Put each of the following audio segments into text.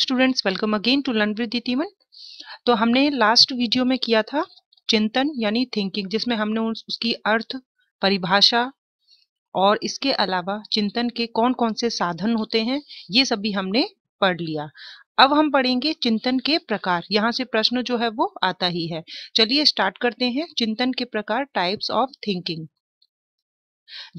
students welcome again to learn with तीमन तो हमने लास्ट वीडियो में किया था चिंतन यानी थिंकिंग जिसमें हमने उसकी अर्थ परिभाषा और इसके अलावा चिंतन के कौन कौन से साधन होते हैं ये सब भी हमने पढ़ लिया अब हम पढ़ेंगे चिंतन के प्रकार यहाँ से प्रश्न जो है वो आता ही है चलिए स्टार्ट करते हैं चिंतन के प्रकार टाइप्स ऑफ थिंकिंग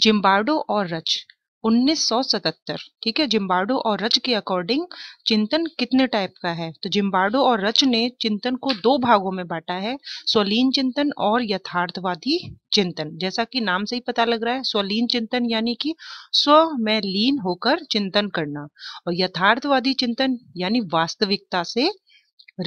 जिम्बार्डो और रच 1977 ठीक है जिम्बार्डो और रच के अकॉर्डिंग चिंतन कितने टाइप का है तो जिम्बार्डो और रच ने चिंतन को दो भागों में बांटा है स्वलीन चिंतन और यथार्थवादी चिंतन जैसा कि नाम से ही पता लग रहा है स्वलीन चिंतन यानी कि स्व में लीन होकर चिंतन करना और यथार्थवादी चिंतन यानी वास्तविकता से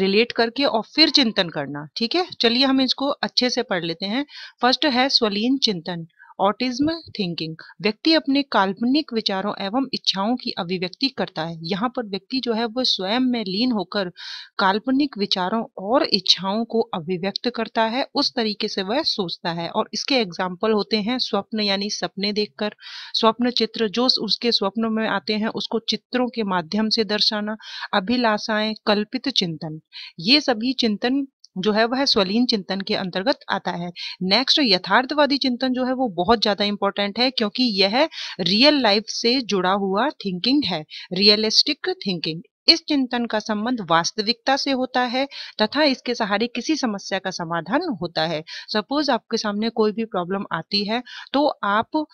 रिलेट करके और फिर चिंतन करना ठीक है चलिए हम इसको अच्छे से पढ़ लेते हैं फर्स्ट है स्वलीन चिंतन ऑटिज्म थिंकिंग व्यक्ति अपने काल्पनिक विचारों एवं इच्छाओं की अभिव्यक्ति करता है यहाँ पर व्यक्ति जो है वह स्वयं में लीन होकर काल्पनिक विचारों और इच्छाओं को अभिव्यक्त करता है उस तरीके से वह सोचता है और इसके एग्जाम्पल होते हैं स्वप्न यानी सपने देखकर स्वप्न चित्र जो उसके स्वप्न में आते हैं उसको चित्रों के माध्यम से दर्शाना अभिलाषाएं कल्पित चिंतन ये सभी चिंतन जो है वह स्वलीन चिंतन के अंतर्गत आता है नेक्स्ट यथार्थवादी चिंतन जो है वो बहुत ज्यादा इंपॉर्टेंट है क्योंकि यह रियल लाइफ से जुड़ा हुआ थिंकिंग है रियलिस्टिक थिंकिंग इस चिंतन का संबंध वास्तविकता से होता है तथा इसके सहारे किसी समस्या का समाधान होता है सपोज आपके सामने कोई भी प्रॉब्लम आती है तो आप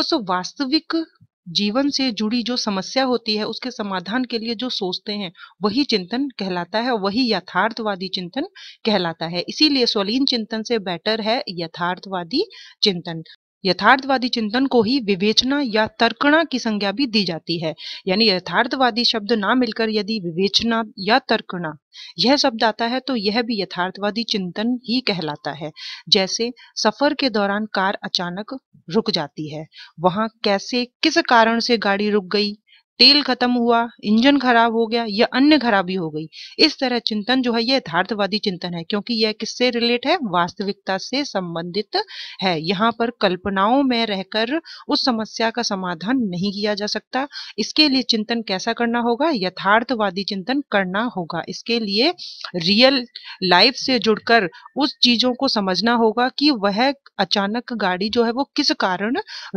उस वास्तविक जीवन से जुड़ी जो समस्या होती है उसके समाधान के लिए जो सोचते हैं वही चिंतन कहलाता है वही यथार्थवादी चिंतन कहलाता है इसीलिए स्वलीन चिंतन से बेटर है यथार्थवादी चिंतन यथार्थवादी चिंतन को ही विवेचना या तर्कणा की संज्ञा भी दी जाती है यानी यथार्थवादी शब्द ना मिलकर यदि विवेचना या तर्कणा यह शब्द आता है तो यह भी यथार्थवादी चिंतन ही कहलाता है जैसे सफर के दौरान कार अचानक रुक जाती है वहां कैसे किस कारण से गाड़ी रुक गई तेल खत्म हुआ इंजन खराब हो गया या अन्य खराबी हो गई इस तरह चिंतन जो है यह यथार्थवादी चिंतन है क्योंकि यह किससे रिलेट है वास्तविकता से संबंधित है यहाँ पर कल्पनाओं में रहकर उस समस्या का समाधान नहीं किया जा सकता इसके लिए चिंतन कैसा करना होगा यथार्थवादी चिंतन करना होगा इसके लिए रियल लाइफ से जुड़कर उस चीजों को समझना होगा कि वह अचानक गाड़ी जो है वो किस कारण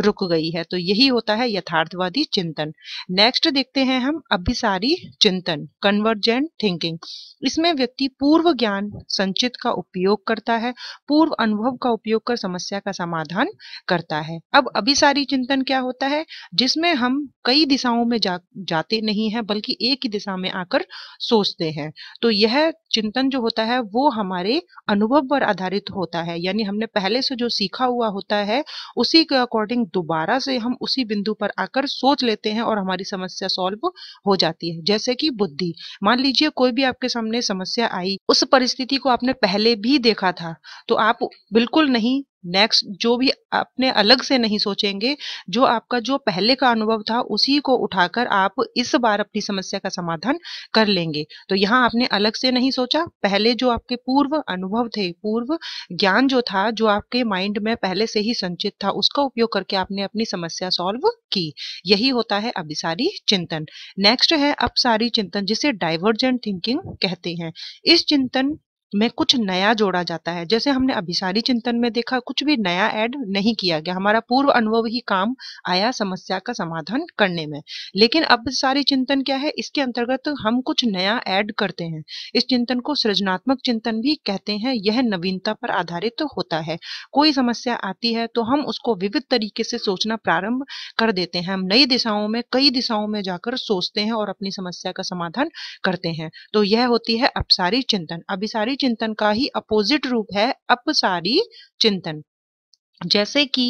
रुक गई है तो यही होता है यथार्थवादी चिंतन नेक्स्ट नेक्स्ट देखते हैं हम अभिसारी चिंतन कन्वर्जेंट थिंकिंग इसमें व्यक्ति पूर्व ज्ञान संचित का उपयोग करता है पूर्व अनुभव का उपयोग कर समस्या का समाधान करता है अब अभिसारी चिंतन क्या होता है जिसमें हम कई दिशाओं में जा, जाते नहीं है बल्कि एक ही दिशा में आकर सोचते हैं तो यह चिंतन जो होता है वो हमारे अनुभव पर आधारित होता है यानी हमने पहले से जो सीखा हुआ होता है उसी के अकॉर्डिंग दोबारा से हम उसी बिंदु पर आकर सोच लेते हैं और हमारी समस्या समस्या सॉल्व हो जाती है जैसे कि बुद्धि मान लीजिए कोई भी आपके सामने समस्या आई उस परिस्थिति को आपने पहले भी देखा था तो आप बिल्कुल नहीं नेक्स्ट जो भी आपने अलग से नहीं सोचेंगे जो आपका जो पहले का अनुभव था उसी को उठाकर आप इस बार अपनी समस्या का समाधान कर लेंगे तो यहाँ आपने अलग से नहीं सोचा पहले जो आपके पूर्व अनुभव थे पूर्व ज्ञान जो था जो आपके माइंड में पहले से ही संचित था उसका उपयोग करके आपने अपनी समस्या सॉल्व की यही होता है अभिसारी चिंतन नेक्स्ट है अपसारी चिंतन जिसे डाइवर्जेंट थिंकिंग कहते हैं इस चिंतन में कुछ नया जोड़ा जाता है जैसे हमने अभिसारी चिंतन में देखा कुछ भी नया ऐड नहीं किया गया हमारा पूर्व अनुभव ही काम आया समस्या का समाधान करने में लेकिन अभिसारी चिंतन क्या है इसके अंतर्गत हम कुछ नया ऐड करते हैं इस चिंतन को सृजनात्मक चिंतन भी कहते हैं यह नवीनता पर आधारित तो होता है कोई समस्या आती है तो हम उसको विविध तरीके से सोचना प्रारंभ कर देते हैं हम नई दिशाओं में कई दिशाओं में जाकर सोचते हैं और अपनी समस्या का समाधान करते हैं तो यह होती है अपसारी चिंतन अभिसारी चिंतन का ही अपोजिट रूप है अपसारी चिंतन जैसे कि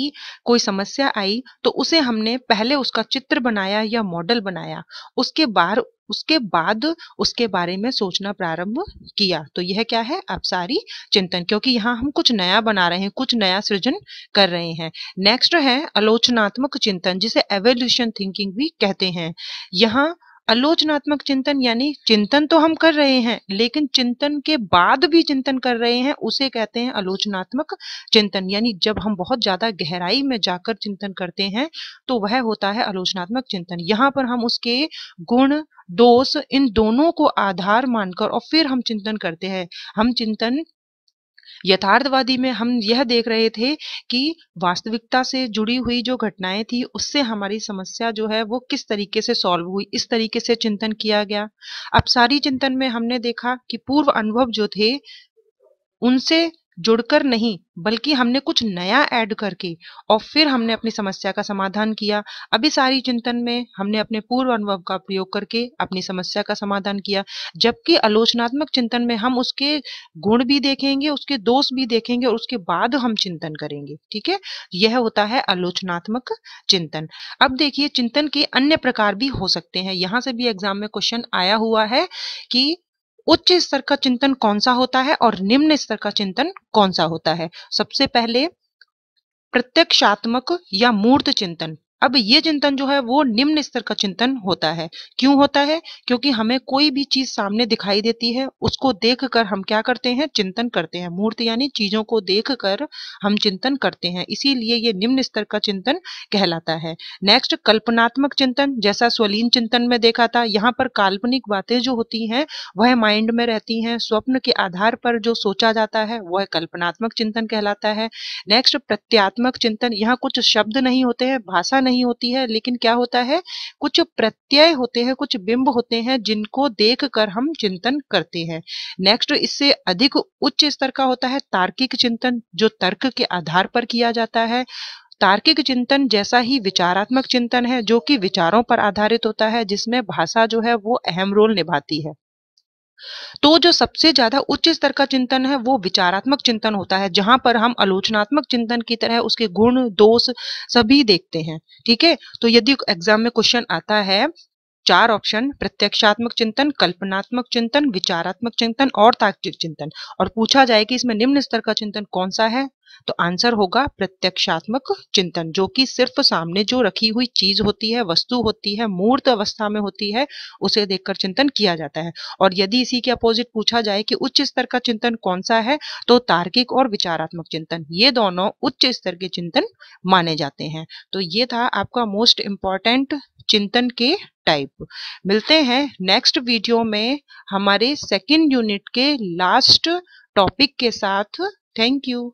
कोई समस्या आई तो उसे हमने पहले उसका चित्र बनाया या मॉडल बनाया उसके बाद उसके बाद उसके बारे में सोचना प्रारंभ किया तो यह क्या है अपसारी चिंतन क्योंकि यहाँ हम कुछ नया बना रहे हैं कुछ नया सृजन कर रहे हैं नेक्स्ट है आलोचनात्मक चिंतन जिसे एवोल्यूशन थिंकिंग भी कहते हैं यहाँ आलोचनात्मक चिंतन यानी चिंतन तो हम कर रहे हैं लेकिन चिंतन के बाद भी चिंतन कर रहे हैं उसे कहते हैं आलोचनात्मक चिंतन यानी जब हम बहुत ज्यादा गहराई में जाकर चिंतन करते हैं तो वह होता है आलोचनात्मक चिंतन यहाँ पर हम उसके गुण दोष इन दोनों को आधार मानकर और फिर हम चिंतन करते हैं हम चिंतन यथार्थवादी में हम यह देख रहे थे कि वास्तविकता से जुड़ी हुई जो घटनाएं थी उससे हमारी समस्या जो है वो किस तरीके से सॉल्व हुई इस तरीके से चिंतन किया गया अब सारी चिंतन में हमने देखा कि पूर्व अनुभव जो थे उनसे जुड़कर नहीं बल्कि हमने कुछ नया ऐड करके और फिर हमने अपनी समस्या का समाधान किया अभी सारी चिंतन में हमने अपने पूर्व अनुभव का प्रयोग करके अपनी समस्या का समाधान किया जबकि आलोचनात्मक चिंतन में हम उसके गुण भी देखेंगे उसके दोष भी देखेंगे और उसके बाद हम चिंतन करेंगे ठीक है यह होता है आलोचनात्मक चिंतन अब देखिए चिंतन के अन्य प्रकार भी हो सकते हैं यहाँ से भी एग्जाम में क्वेश्चन आया हुआ है कि उच्च स्तर का चिंतन कौन सा होता है और निम्न स्तर का चिंतन कौन सा होता है सबसे पहले प्रत्यक्षात्मक या मूर्त चिंतन अब ये चिंतन जो है वो निम्न स्तर का चिंतन होता है क्यों होता है क्योंकि हमें कोई भी चीज सामने दिखाई देती है उसको देख कर हम क्या करते हैं चिंतन करते हैं मूर्त यानी चीजों को देख कर हम चिंतन करते हैं इसीलिए ये निम्न स्तर का चिंतन कहलाता है नेक्स्ट कल्पनात्मक चिंतन जैसा स्वलीन चिंतन में देखा था यहाँ पर काल्पनिक बातें जो होती हैं वह माइंड में रहती हैं स्वप्न के आधार पर जो सोचा जाता है वह कल्पनात्मक चिंतन कहलाता है नेक्स्ट प्रत्यात्मक चिंतन यहाँ कुछ शब्द नहीं होते हैं भाषा नहीं नहीं होती है लेकिन क्या होता है कुछ प्रत्यय होते हैं कुछ बिंब होते हैं जिनको देख कर हम चिंतन करते हैं नेक्स्ट इससे अधिक उच्च स्तर का होता है तार्किक चिंतन जो तर्क के आधार पर किया जाता है तार्किक चिंतन जैसा ही विचारात्मक चिंतन है जो कि विचारों पर आधारित होता है जिसमें भाषा जो है वो अहम रोल निभाती है तो जो सबसे ज्यादा उच्च स्तर का चिंतन है वो विचारात्मक चिंतन होता है जहां पर हम आलोचनात्मक चिंतन की तरह उसके गुण दोष सभी देखते हैं ठीक है तो यदि एग्जाम में क्वेश्चन आता है चार ऑप्शन प्रत्यक्षात्मक चिंतन कल्पनात्मक चिंतन विचारात्मक चिंतन और तार्किक चिंतन और पूछा जाए कि इसमें निम्न स्तर का चिंतन कौन सा है तो आंसर होगा प्रत्यक्षात्मक चिंतन जो कि सिर्फ सामने जो रखी हुई चीज होती है वस्तु होती है मूर्त अवस्था में होती है उसे देखकर चिंतन किया जाता है और यदि इसी के अपोजिट पूछा जाए कि उच्च स्तर का चिंतन कौन सा है तो तार्किक और विचारात्मक चिंतन ये दोनों उच्च स्तर के चिंतन माने जाते हैं तो ये था आपका मोस्ट इंपॉर्टेंट चिंतन के टाइप मिलते हैं नेक्स्ट वीडियो में हमारे सेकंड यूनिट के लास्ट टॉपिक के साथ थैंक यू